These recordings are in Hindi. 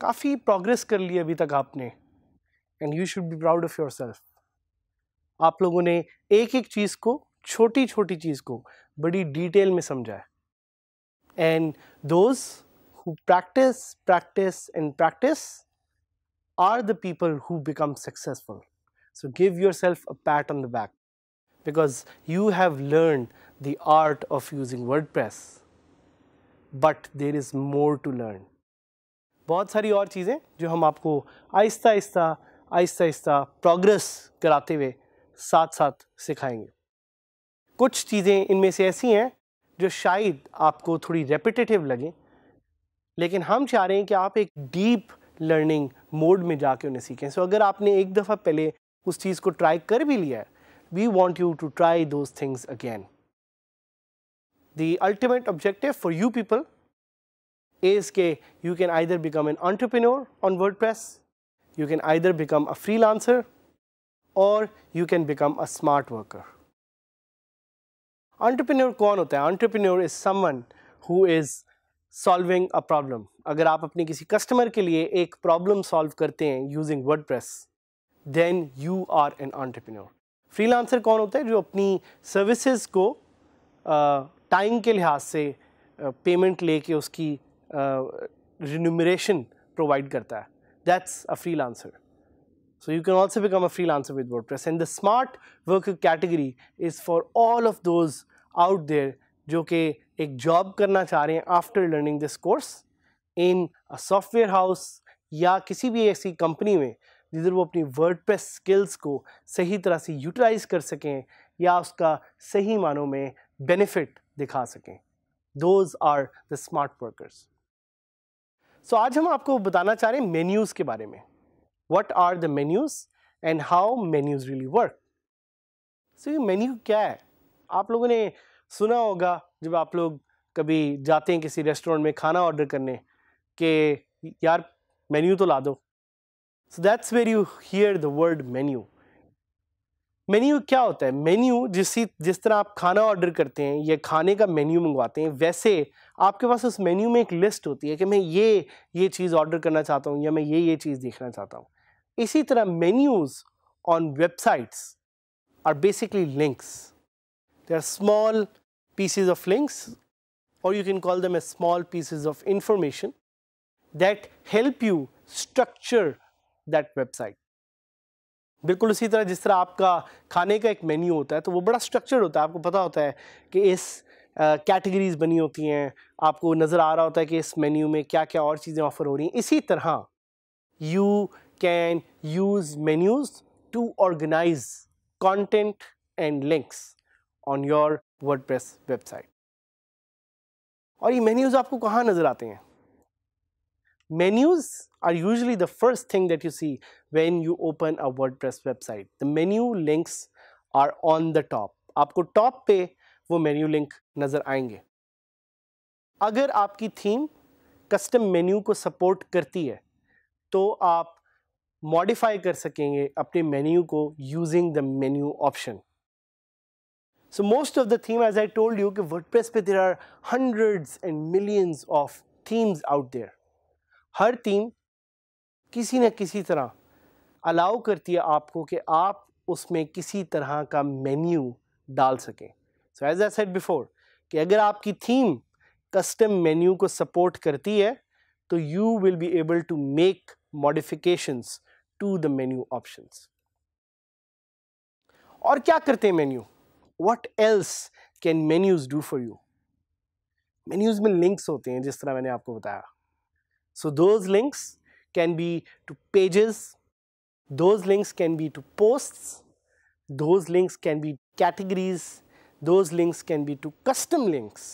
काफ़ी प्रोग्रेस कर ली अभी तक आपने and you should be proud of yourself आप लोगों ने एक एक चीज़ को छोटी छोटी चीज़ को बड़ी डिटेल में समझा है and those who practice practice and practice are the people who become successful so give yourself a pat on the back because you have learn the art of using WordPress but there is more to learn बहुत सारी और चीज़ें जो हम आपको आहिस्ता आहिस्ता आहिस्ता आहिस्ता प्रोग्रेस कराते हुए साथ साथ सिखाएंगे कुछ चीज़ें इनमें से ऐसी हैं जो शायद आपको थोड़ी रेपिटेटिव लगें लेकिन हम चाह रहे हैं कि आप एक डीप लर्निंग मोड में जाके उन्हें सीखें सो so, अगर आपने एक दफ़ा पहले उस चीज़ को ट्राई कर भी लिया है we want you to try those things again the ultimate objective for you people is k, you can either become an entrepreneur on WordPress, you can either become a freelancer, और you can become a smart worker entrepreneur कौन होता है entrepreneur is someone who is solving a problem अगर आप अपने किसी कस्टमर के लिए एक प्रॉब्लम सॉल्व करते हैं using WordPress then you are an entrepreneur freelancer कौन होता है जो अपनी सर्विसेज को टाइम के लिहाज से पेमेंट लेके उसकी रिन्यूमरेशन प्रोवाइड करता है that's a freelancer can also become a freelancer with WordPress and the smart work category is for all of those out there जो कि एक जॉब करना चाह रहे हैं after learning this course in a software house या किसी भी ऐसी कंपनी में जिधर वो अपनी वर्ड प्रेस स्किल्स को सही तरह से यूटिलाइज कर सकें या उसका सही मानों में बेनिफिट दिखा सकें those are the smart workers so so, आज हम आपको बताना चाह रहे हैं मेन्यूज़ के बारे में what are the menus and how menus really work so ये मेन्यू क्या है आप लोगों ने सुना होगा जब आप लोग कभी जाते हैं किसी रेस्टोरेंट में खाना ऑर्डर करने के यार मेन्यू तो ला दो so that's where you hear the word menu menu क्या होता है मेन्यू जिस जिस तरह आप खाना ऑर्डर करते हैं या खाने का मेन्यू मंगवाते हैं वैसे आपके पास उस मेन्यू में एक लिस्ट होती है कि मैं ये ये चीज़ ऑर्डर करना चाहता हूँ या मैं ये ये चीज़ देखना चाहता हूँ इसी तरह menus on websites are basically links they are small pieces of links और you can call them a small pieces of information that help you structure that website बिल्कुल उसी तरह जिस तरह आपका खाने का एक मेन्यू होता है तो वो बड़ा स्ट्रक्चर्ड होता है आपको पता होता है कि इस कैटेगरीज बनी होती हैं आपको नज़र आ रहा होता है कि इस मेन्यू में क्या क्या और चीज़ें ऑफ़र हो रही हैं इसी तरह you can use menus to organise content and links on your word website और ये मेन्यूज़ आपको कहाँ नज़र आते हैं Menus are usually the first thing that you see when you open a WordPress website. The menu links are on the top. आपको टॉप पे वो मेन्यू लिंक नज़र आएंगे अगर आपकी थीम कस्टम मेन्यू को सपोर्ट करती है तो आप modify कर सकेंगे अपने menu को using the menu option. So most of the theme, as I told you, WordPress pe there are hundreds and millions of themes out there. हर टीम किसी न किसी तरह अलाउ करती है आपको कि आप उसमें किसी तरह का मेन्यू डाल सकें so as I said before कि अगर आपकी थीम कस्टम मेन्यू को सपोर्ट करती है तो you will be able to make modifications to the menu options और क्या करते हैं menu what else can menus do for you menus में लिंक्स होते हैं जिस तरह मैंने आपको बताया So those links can be to pages, those links can be to posts, those links can be categories, those links can be to custom links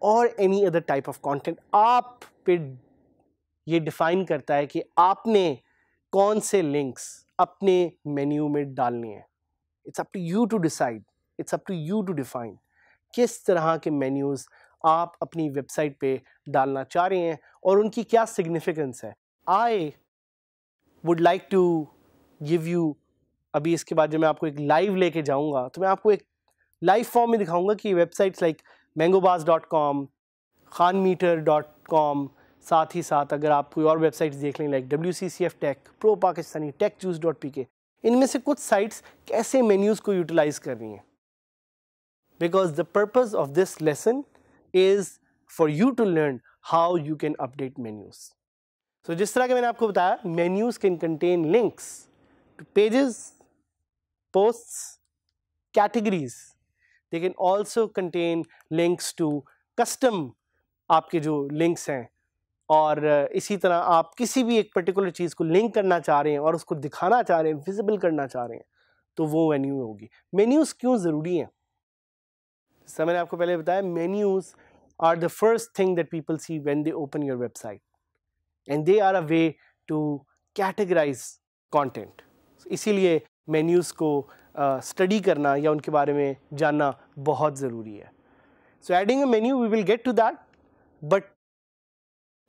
or any other type of content. Aap पे ye define karta hai ki aapne kaun se links apne menu mein dalne hai. It's up to you to decide. It's up to you to define. Kis tarah ke menus आप अपनी वेबसाइट पे डालना चाह रहे हैं और उनकी क्या सिग्निफिकेंस है I would like to give you अभी इसके बाद जब मैं आपको एक लाइव लेके जाऊंगा तो मैं आपको एक लाइव फॉर्म में दिखाऊंगा कि websites like Mangobaz dot com Khan meter dot com साथ ही साथ अगर आप कोई और वेबसाइट्स देख लें like W C C F tech pro Pakistani tech juice dot P K इनमें से कुछ साइट्स कैसे मेन्यूज़ को यूटिलाइज़ कर रही हैं because the purpose of this lesson is for you to learn how you can update menus. So जिस तरह के मैंने आपको बताया menus can contain links to pages, posts, categories. They can also contain links to custom आपके जो links हैं और इसी तरह आप किसी भी एक पर्टिकुलर चीज़ को लिंक करना चाह रहे हैं और उसको दिखाना चाह रहे हैं विजिबल करना चाह रहे हैं तो वो वेन्यू होगी मेन्यूज़ क्यों ज़रूरी हैं जैसा मैंने आपको पहले बताया menus are the first thing that people see when they open your website and they are a way to categorise content इसीलिए मेन्यूज़ को स्टडी uh, करना या उनके बारे में जानना बहुत ज़रूरी है so adding a menu we will get to that but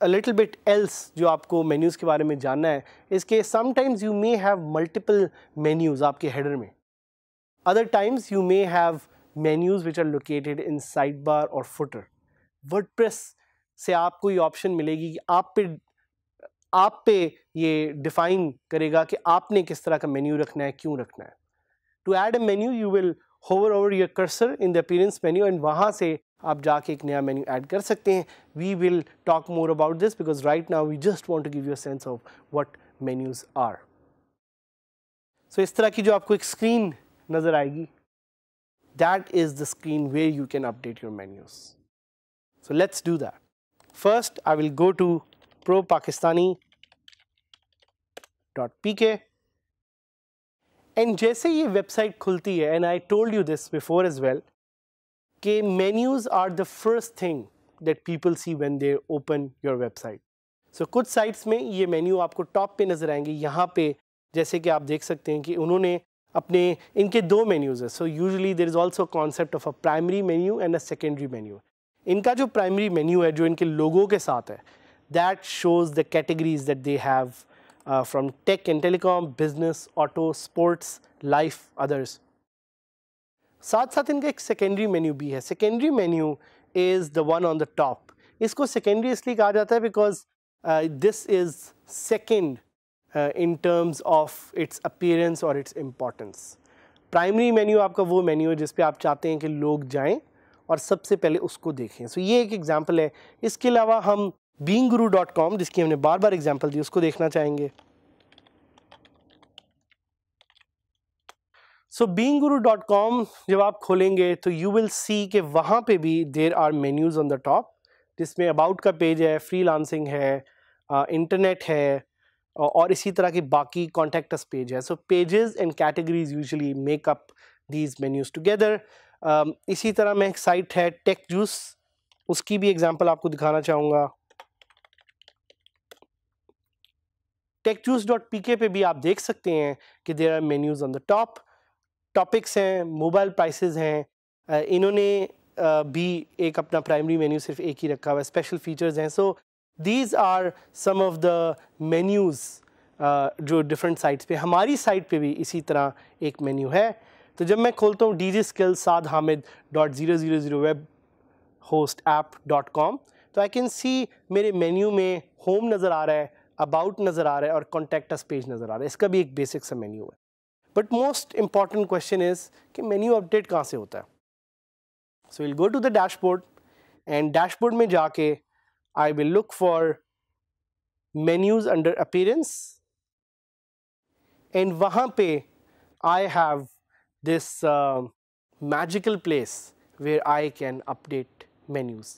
a little bit else जो आपको मेन्यूज़ के बारे में जानना है इसके sometimes you may have multiple menus आपके हेडर में other times you may have menus are located in sidebar और फुटर वर्ड प्रेस से आपको ये ऑप्शन मिलेगी कि आप पे आप पे ये डिफाइन करेगा कि आपने किस तरह का मेन्यू रखना है क्यों रखना है to add a menu you will hover over your cursor in the appearance menu and वहाँ से आप जाके एक नया मेन्यू ऐड कर सकते हैं we will talk more about this because right now we just want to give you sense of what menus are so इस तरह की जो आपको एक स्क्रीन नज़र आएगी That is the screen where you can update your menus. So let's do that. First, I will go to propakistani.pk and जैसे ये website खुलती and I told you this before as well कि menus are the first thing that people see when they open your website. So कुछ sites में ये menu आपको top पे नज़र आएंगे यहाँ पे जैसे कि आप देख सकते हैं अपने इनके दो मेन्यूज़ हैं so usually there is also concept of a primary menu and a secondary menu इनका जो प्राइमरी मेन्यू है जो इनके लोगों के साथ है that shows the categories that they have from tech and telecom business auto sports life others साथ साथ इनका एक सेकेंडरी मेन्यू भी है secondary menu is the one on the top इसको सेकेंडरी इसलिए कहा जाता है because this is second uh, in terms of its appearance or its importance. Primary menu आपका वो मेन्यू है जिसपे आप चाहते हैं कि लोग जाएं और सबसे पहले उसको देखें सो so, ये एक एग्जाम्पल है इसके अलावा हम बींग गुरु डॉट कॉम जिसकी हमने बार बार एग्ज़ाम्पल दी उसको देखना चाहेंगे so being Guru dot com जब आप खोलेंगे तो यू विल सी कि वहाँ पे भी there are menus on the top जिसमें अबाउट का पेज है फ्री है इंटरनेट uh, है और इसी तरह के बाकी कॉन्टैक्ट पेज है so pages and categories usually make up these menus together इसी तरह में एक साइट है टेक जूस उसकी भी एग्जांपल आपको दिखाना चाहूँगा के पे भी आप देख सकते हैं कि there are menus on the top topics हैं मोबाइल प्राइसेस हैं इन्होंने भी एक अपना प्राइमरी मेन्यू सिर्फ एक ही रखा हुआ है स्पेशल फीचर्स हैं so these are some of the menus जो डिफरेंट साइट्स पे हमारी साइट पे भी इसी तरह एक मेन्यू है तो जब मैं खोलता हूँ D G skill Saad Hamid dot zero zero zero web host app dot com तो आई कैन सी मेरे मेन्यू में होम नज़र आ रहा है अबाउट नज़र आ रहा है और कॉन्टेक्ट अस पेज नज़र आ रहा है इसका भी एक बेसिक सा मेन्यू है but most important question is कि मेन्यू अपडेट कहाँ से होता है so will go to the dashboard and dashboard में जाके I will look for menus under appearance and wahan pe I have this uh, magical place where I can update menus.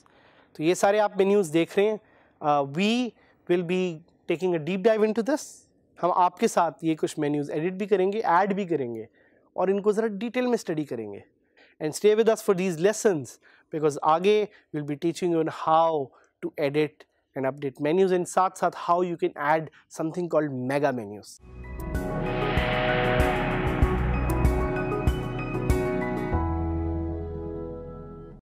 तो ये सारे आप menus देख रहे हैं uh, we will be taking a deep dive into this हम आपके साथ ये कुछ menus edit भी करेंगे add भी करेंगे और इनको ज़रा detail में study करेंगे and stay with us for these lessons because आगे we'll be teaching you on how to edit and update menus and saath saath how you can add something called mega menus.